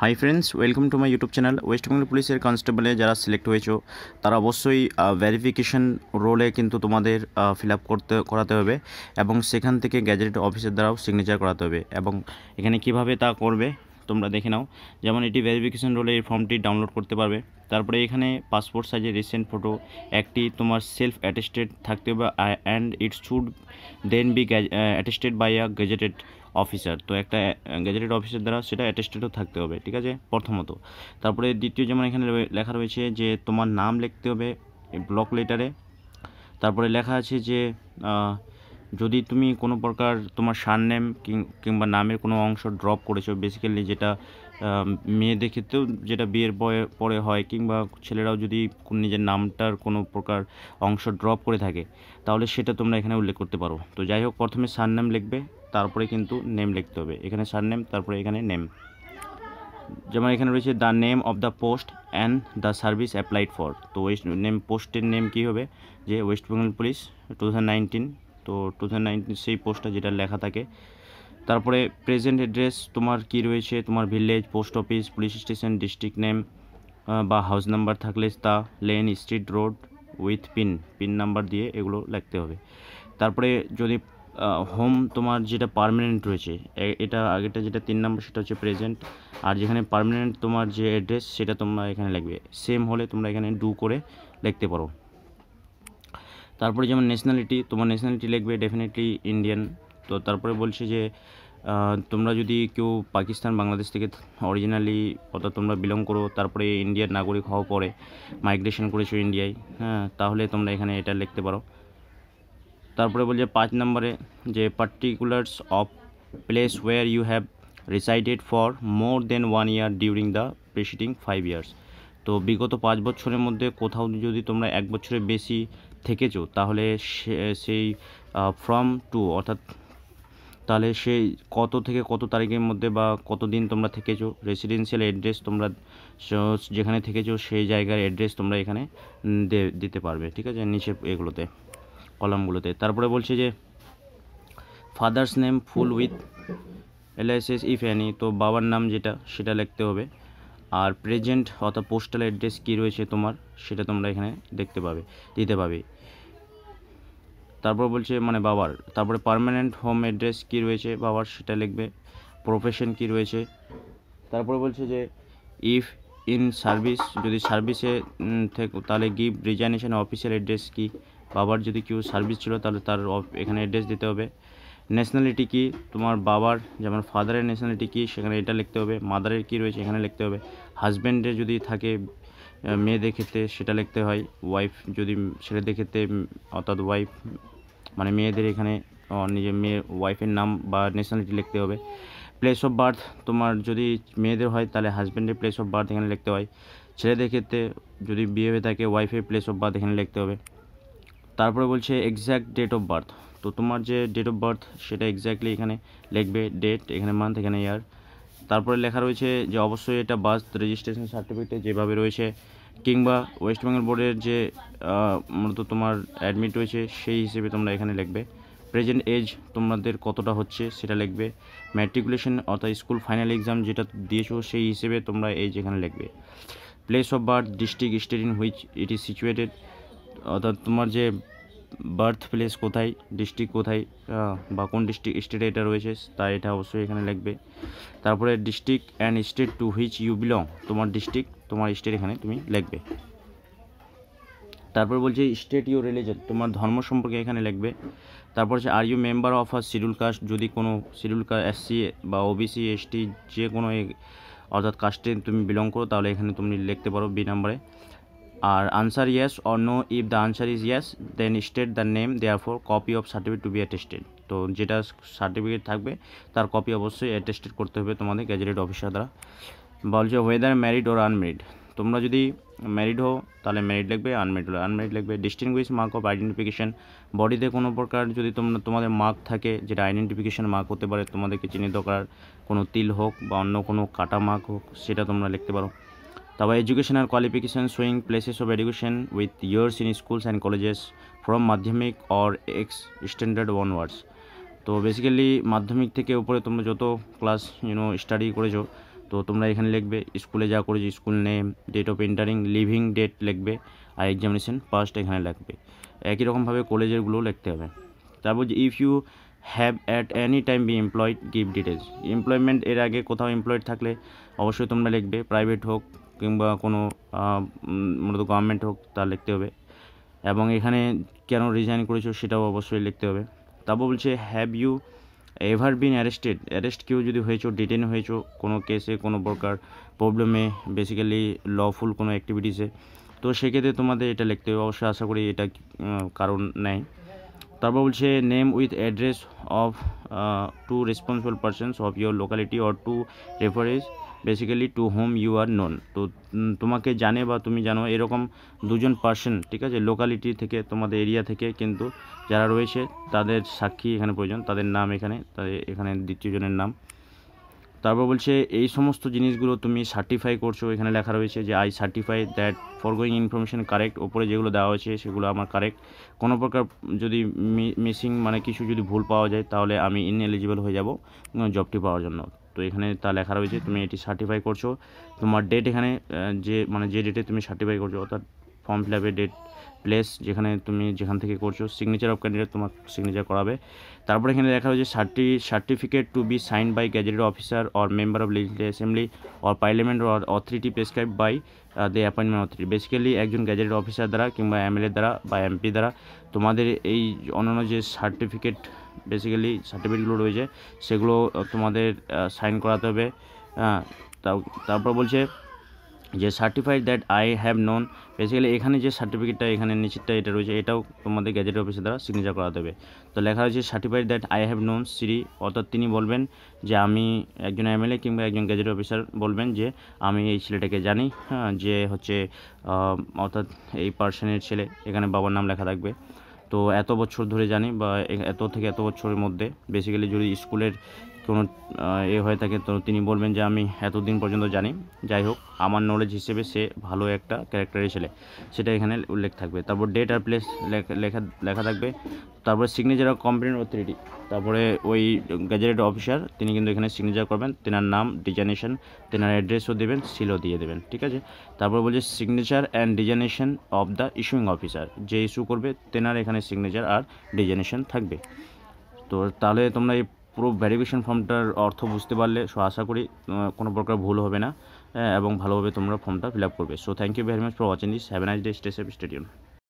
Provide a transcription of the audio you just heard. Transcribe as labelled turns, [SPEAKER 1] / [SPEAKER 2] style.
[SPEAKER 1] hi friends welcome to my YouTube channel West West Bengal পুলিশের কনস্টেবলে যারা select হয়েছো তারা অবশ্যই ভেরিফিকেশন রোলে কিন্তু তোমাদের ফিল করতে করাতে হবে এবং সেখান থেকে গ্যাজেট অফিসের দ্বারাও সিগনেচার করাতে হবে এবং এখানে কিভাবে তা করবে তোমরা দেখে নাও যেমন এটি ভেরিফিকেশন রোলে এই ফর্মটি ডাউনলোড করতে পারবে তারপরে এখানে পাসপোর্ট সাইজের রিসেন্ট ফটো একটি তোমার সেলফ অ্যাটেস্টেড থাকতে হবে and it's should then be attested by a gazetted officer তো একটা গেজেটেড অফিসার দ্বারা সেটা অ্যাটেস্টেডও থাকতে হবে ঠিক আছে প্রথমত তারপরে দ্বিতীয় যেমন এখানে লেখা রয়েছে যে তোমার নাম লিখতে হবে ব্লক লেটারে তারপরে লেখা আছে যে যদি তুমি কোনো প্রকার তোমার সারনেম কিংবা নামের কোনো অংশ ড্রপ করেছো বেসিক্যালি যেটা মেয়েদের ক্ষেত্রেও যেটা বিয়ের পরে হয় কিংবা ছেলেরাও যদি নিজের নামটার কোনো প্রকার অংশ ড্রপ করে থাকে তাহলে সেটা তোমরা এখানে উল্লেখ করতে পারো তো যাই হোক প্রথমে সারনেম লিখবে তারপরে কিন্তু নেম লিখতে হবে এখানে নেম তারপরে এখানে নেম যেমন এখানে রয়েছে the name of the post and the service applied for তো ওয়েস্ট নেম পোস্টের নেম কী হবে যে West Bengal police two thousand nineteen তো টু সেই পোস্টটা যেটা লেখা থাকে তারপরে প্রেজেন্ট অ্যাড্রেস তোমার কি রয়েছে তোমার village post office police station district name বা হাউস নাম্বার থাকলে তা lane street road with pin pin number দিয়ে এগুলো লিখতে হবে তারপরে যদি হোম তোমার যেটা পারমানেন্ট রয়েছে এটা আগেটা যেটা তিন নাম্বার সেটা হচ্ছে প্রেজেন্ট আর যেখানে পারমানেন্ট তোমার যে অ্যাড্রেস সেটা তোমরা এখানে লিখবে সেম হলে তোমরা এখানে ডু করে লিখতে পারো তারপরে যেমন ন্যাশনালিটি তোমার ন্যাশনালিটি লিখবে ডেফিনেটলি ইন্ডিয়ান তো তারপরে বলছে যে তোমরা যদি কেউ পাকিস্তান বাংলাদেশ থেকে অরিজিনালি অর্থাৎ তোমরা বিলং করো তারপরে ইন্ডিয়ার নাগরিক হওয়ার পরে মাইগ্রেশন করেছো ইন্ডিয়ায় হ্যাঁ তাহলে তোমরা এখানে এটা লিখতে পারো তারপরে বলছে পাঁচ নম্বরে যে particulars of place where you have resided for more than one year during the preceding five years তো বিগত পাঁচ বছরের মধ্যে কোথাও যদি তোমরা এক বছরের বেশি থেকেছো তাহলে সেই ফ্রম টু অর্থাৎ তাহলে সেই কত থেকে কত তারিখের মধ্যে বা কত দিন তোমরা থেকেছো রেসিডেন্সিয়াল অ্যাড্রেস তোমরা যেখানে থেকেছো সেই জায়গার অ্যাড্রেস তোমরা এখানে দিতে পারবে ঠিক আছে নিচে এগুলোতে কলামগুলোতে তারপরে বলছে যে father's name full with aliases if any তো বাবার নাম যেটা সেটা লিখতে হবে আর প্রেজেন্ট অর্থাৎ পোস্টাল অ্যাড্রেস কী রয়েছে তোমার সেটা তোমরা এখানে দেখতে পাবে দিতে পাবে তারপর বলছে মানে বাবার তারপরে পারমানেন্ট হোম অ্যাড্রেস কী রয়েছে বাবার সেটা লিখবে প্রফেশন কী রয়েছে তারপরে বলছে যে ইফ ইন সার্ভিস যদি সার্ভিসে তাহলে গিভ রিজাইনেশন অফিসিয়াল অ্যাড্রেস কী বাবার যদি কেউ সার্ভিস ছিল তাহলে তার এখানে অ্যাড্রেস দিতে হবে ন্যাশনালিটি কী তোমার বাবার যেমন ফাদারের ন্যাশনালিটি কী সেখানে এটা লিখতে হবে মাদারের কী রয়েছে এখানে লিখতে হবে হাজব্যান্ডের যদি থাকে মেয়েদের ক্ষেত্রে সেটা লিখতে হয় ওয়াইফ যদি ছেলেদের ক্ষেত্রে অর্থাৎ ওয়াইফ মানে মেয়েদের এখানে নিজের মেয়ে ওয়াইফের নাম বা ন্যাশনালিটি লিখতে হবে প্লেস অফ বার্থ তোমার যদি মেয়েদের হয় তাহলে হাজব্যান্ডের প্লেস অফ বার্থ এখানে লিখতে হয় ছেলেদের ক্ষেত্রে যদি বিয়ে হয়ে থাকে ওয়াইফের প্লেস অফ বার্থ এখানে লিখতে হবে তারপরে বলছে এক্স্যাক্ট ডেট অফ বার্থ তো তোমার যে ডেট অফ বার্থ সেটা এক্স্যাক্টলি এখানে লিখবে ডেট এখানে মান্থ এখানে ইয়ার তারপরে লেখা রয়েছে যে অবশ্যই এটা বার্থ রেজিস্ট্রেশন সার্টিফিকেটে যেভাবে রয়েছে কিংবা ওয়েস্ট বেঙ্গল বোর্ডের যে মূলত তোমার অ্যাডমিট রয়েছে সেই হিসেবে তোমরা এখানে লিখবে প্রেজেন্ট এজ তোমাদের কতটা হচ্ছে সেটা লিখবে ম্যাট্রিকুলেশন অর্থাৎ স্কুল ফাইনাল এক্সাম যেটা দিয়েছো সেই হিসেবে তোমরা এজ এখানে লিখবে place of birth district state in which it is situated অর্থাৎ তোমার যে বার্থ প্লেস কোথায় ডিস্ট্রিক্ট কোথায় বা কোন ডিস্ট্রিক্ট স্টেটে এটা রয়েছে তা এটা অবশ্যই এখানে লিখবে তারপরে district and state to which you belong তোমার ডিস্ট্রিক্ট তোমার স্টেট এখানে তুমি লিখবে তারপর বলছে স্টেট ইউ রিলিজন তোমার ধর্ম সম্পর্কে এখানে লিখবে তারপর হচ্ছে are you member of a scheduled caste যদি কোনো শিডিউল কাস্ট এস এসসি বা ও ওবিসি এসটি যে কোনো অর্থাৎ কাস্টে তুমি বিলং করো তাহলে এখানে তুমি লিখতে পারো বি নাম্বারে আর answer yes or no if the answer is yes then state the name there for copy of certificate to be attested তো যেটা সার্টিফিকেট থাকবে তার কপি অবশ্যই অ্যাটেস্টেড করতে হবে তোমাদের গ্যাজেটেড অফিসার দ্বারা বলছে ওয়েদার ম্যারিড ওর আনম্যারিড তোমরা যদি ম্যারিড হো তাহলে ম্যারিড লিখবে আনম্যারিড হলে আনম্যারিড লিখবে ডিস্টিংগুইজ মার্ক অফ আইডেন্টিফিকেশন বডিতে কোনো প্রকার যদি তোমরা তোমাদের মার্ক থাকে যেটা আইডেন্টিফিকেশন মার্ক হতে পারে তোমাদেরকে চিহ্নিত করার কোনো তিল হোক বা অন্য কোনো কাটা মার্ক হোক সেটা তোমরা লিখতে পারো The education and qualification places of education education years in schools and colleges from Madhyamik or x standard one words তো বেসিক্যালি মাধ্যমিক থেকে উপরে তোমরা যত ক্লাস ইউনো স্টাডি করেছো তো তোমরা এখানে লিখবে স্কুলে যা করেছো school name date of entering leaving date লিখবে আর এক্সামিনেশন ফার্স্ট এখানে লাগবে একই রকমভাবে কলেজেরগুলো লিখতে হবে তারপর যে if you have at any time be employed give details employment এর আগে কোথাও এমপ্লয়েড থাকলে অবশ্যই তোমরা লিখবে প্রাইভেট হোক কিংবা কোনো মূলত গভর্নমেন্ট হোক তা লিখতে হবে এবং এখানে কেন রিজাইন করেছো সেটাও অবশ্যই লিখতে হবে তারপর বলছে have you ever been arrested arrest কেউ যদি হয়েছো ডিটেন হয়েছো কোনো কেসে কোনো প্রকার প্রবলেমে বেসিক্যালি লফুল কোনো অ্যাক্টিভিটিসে তো সেক্ষেত্রে তোমাদের এটা লিখতে হবে অবশ্যই আশা করি এটা কারণ নেয় তারপর বলছে name with address of two responsible persons of your locality or two referees basically to whom you are known তো তোমাকে জানে বা তুমি জানো এরকম দুজন পার্সন ঠিক আছে লোকালিটি থেকে তোমাদের এরিয়া থেকে কিন্তু যারা রয়েছে তাদের সাক্ষী এখানে প্রয়োজন তাদের নাম এখানে তাদের এখানে দ্বিতীয়জনের নাম তারপর বলছে এই সমস্ত জিনিসগুলো তুমি সার্টিফাই করছো এখানে লেখা রয়েছে যে I certify that foregoing information correct ওপরে যেগুলো দেওয়া হয়েছে সেগুলো আমার কারেক্ট কোনো প্রকার যদি মিসিং মানে কিছু যদি ভুল পাওয়া যায় তাহলে আমি এলিজিবল হয়ে যাব জবটি পাওয়ার জন্য তো এখানে তা লেখা রয়েছে তুমি এটি সার্টিফাই করছো তোমার ডেট এখানে যে মানে যে ডেটে তুমি সার্টিফাই করছো অর্থাৎ ফর্ম ফিল আপের ডেট প্লেস যেখানে তুমি যেখান থেকে করছো সিগনেচার অফ ক্যান্ডিডেট তোমার সিগনেচার করাবে তারপর এখানে লেখা রয়েছে সার্টি certificate to be sign by gazetted officer or member of legislative assembly or parliament or authority prescribe by the appointment authority basically একজন গ্যাজেটেড অফিসার দ্বারা কিংবা এমএলএ দ্বারা বা এমপি দ্বারা তোমাদের এই অন্যান্য যে সার্টিফিকেট বেসিক্যালি সার্টিফিকেটগুলো রয়েছে সেগুলো তোমাদের সাইন করাতে হবে তারপর বলছে যে certified that I have known basically এখানে যে সার্টিফিকেটটা এখানে নিচেরটা এটা রয়েছে এটাও তোমাদের গ্যাজেট অফিসে দ্বারা সিগনেচার করাতে হবে তো লেখা রয়েছে certified that I have known সিরি অর্থাৎ তিনি বলবেন যে আমি একজন এমএলএ কিংবা একজন গ্যাজেট অফিসার বলবেন যে আমি এই ছেলেটাকে জানি হ্যাঁ যে হচ্ছে অর্থাৎ এই পার্সনের ছেলে এখানে বাবার নাম লেখা থাকবে তো এত বছর ধরে জানি বা এত থেকে এত বছরের মধ্যে বেসিক্যালি যদি স্কুলের কোনো এ হয়ে থাকে তো তিনি বলবেন যে আমি এতদিন পর্যন্ত জানি যাই হোক আমার নলেজ হিসেবে সে ভালো একটা ক্যারেক্টারের ছেলে সেটা এখানে উল্লেখ থাকবে তারপর ডেট আর প্লেস লেখা লেখা থাকবে তারপরে সিগনেচার অফ কম্পিটেন্ট অথরিটি তারপরে ওই গ্যাজেটেড অফিসার তিনি কিন্তু এখানে সিগনেচার করবেন তেনার নাম ডিজাইনেশন তেনার অ্যাড্রেসও দেবেন সিলও দিয়ে দেবেন ঠিক আছে তারপর বলছে signature and designation of the issuing officer যে ইস্যু করবে তেনার এখানে সিগনেচার আর ডিজাইনেশন থাকবে তো তাহলে তোমরা এই পুরো ভ্যারিভেশন ফর্মটার অর্থ বুঝতে পারলে সো আশা করি কোনো প্রকার ভুল হবে না এবং ভালোভাবে তোমরা ফর্মটা ফিল আপ করবে so thank you very much for watching this have nice day stay safe stadium